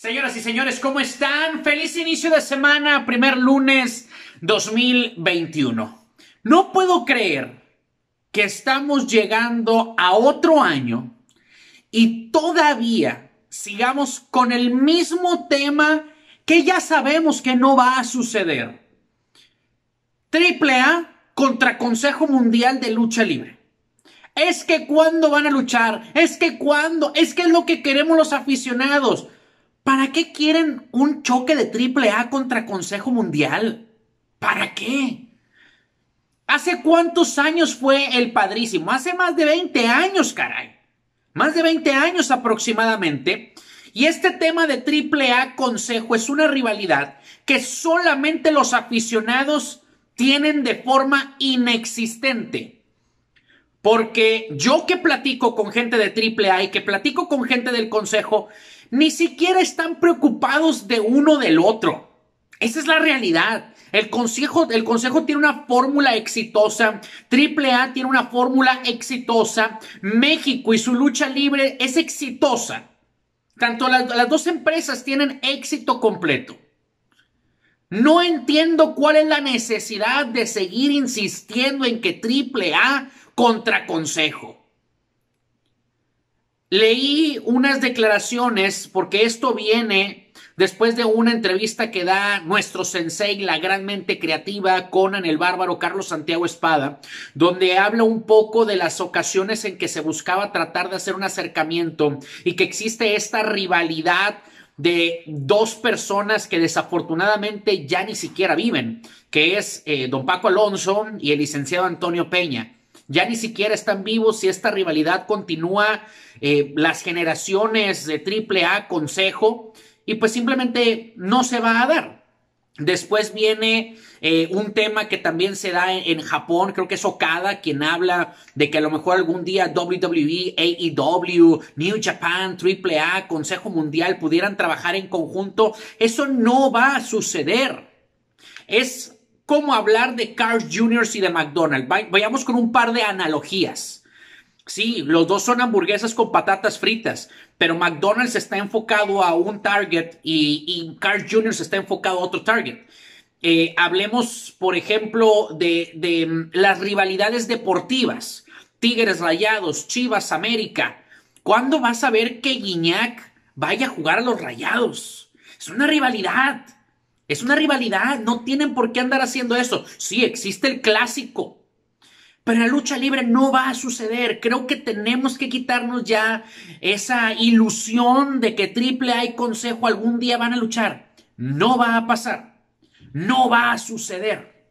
Señoras y señores, ¿cómo están? Feliz inicio de semana, primer lunes 2021. No puedo creer que estamos llegando a otro año y todavía sigamos con el mismo tema que ya sabemos que no va a suceder. Triple A contra Consejo Mundial de Lucha Libre es que cuándo van a luchar, es que cuándo, es que es lo que queremos los aficionados. ¿Para qué quieren un choque de triple A contra Consejo Mundial? ¿Para qué? ¿Hace cuántos años fue el padrísimo? Hace más de 20 años, caray. Más de 20 años aproximadamente. Y este tema de triple A Consejo es una rivalidad que solamente los aficionados tienen de forma inexistente. Porque yo que platico con gente de AAA y que platico con gente del consejo, ni siquiera están preocupados de uno del otro. Esa es la realidad. El consejo, consejo tiene una fórmula exitosa, AAA tiene una fórmula exitosa, México y su lucha libre es exitosa. Tanto las, las dos empresas tienen éxito completo. No entiendo cuál es la necesidad de seguir insistiendo en que AAA contraconsejo. Leí unas declaraciones, porque esto viene después de una entrevista que da nuestro sensei, la gran mente creativa, Conan el bárbaro, Carlos Santiago Espada, donde habla un poco de las ocasiones en que se buscaba tratar de hacer un acercamiento y que existe esta rivalidad de dos personas que desafortunadamente ya ni siquiera viven, que es eh, don Paco Alonso y el licenciado Antonio Peña ya ni siquiera están vivos si esta rivalidad continúa, eh, las generaciones de AAA consejo, y pues simplemente no se va a dar. Después viene eh, un tema que también se da en, en, Japón, creo que es Okada quien habla de que a lo mejor algún día WWE, AEW, New Japan, AAA, Consejo Mundial pudieran trabajar en conjunto. Eso no va a suceder. Es cómo hablar de Carl Jr. y de McDonald's. Vayamos con un par de analogías. Sí, los dos son hamburguesas con patatas fritas, pero McDonald's está enfocado a un target y, y Carl Jr. está enfocado a otro target. Eh, hablemos, por ejemplo, de, mm, las rivalidades deportivas. Tigres Rayados, Chivas América. ¿Cuándo vas a ver que Guiñac vaya a jugar a los Rayados? Es una rivalidad. Es una rivalidad, no tienen por qué andar haciendo eso. Sí, existe el clásico, pero la lucha libre no va a suceder. Creo que tenemos que quitarnos ya esa ilusión de que Triple A y Consejo algún día van a luchar. No va a pasar. No va a suceder.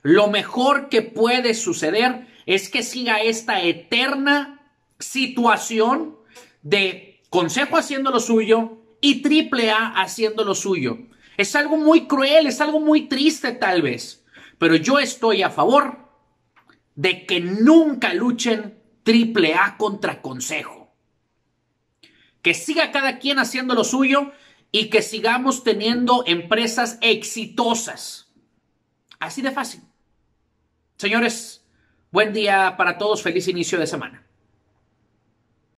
Lo mejor que puede suceder es que siga esta eterna situación de Consejo haciendo lo suyo y Triple A haciendo lo suyo. Es algo muy cruel, es algo muy triste tal vez, pero yo estoy a favor de que nunca luchen triple A contra consejo. Que siga cada quien haciendo lo suyo y que sigamos teniendo empresas exitosas. Así de fácil. Señores, buen día para todos, feliz inicio de semana.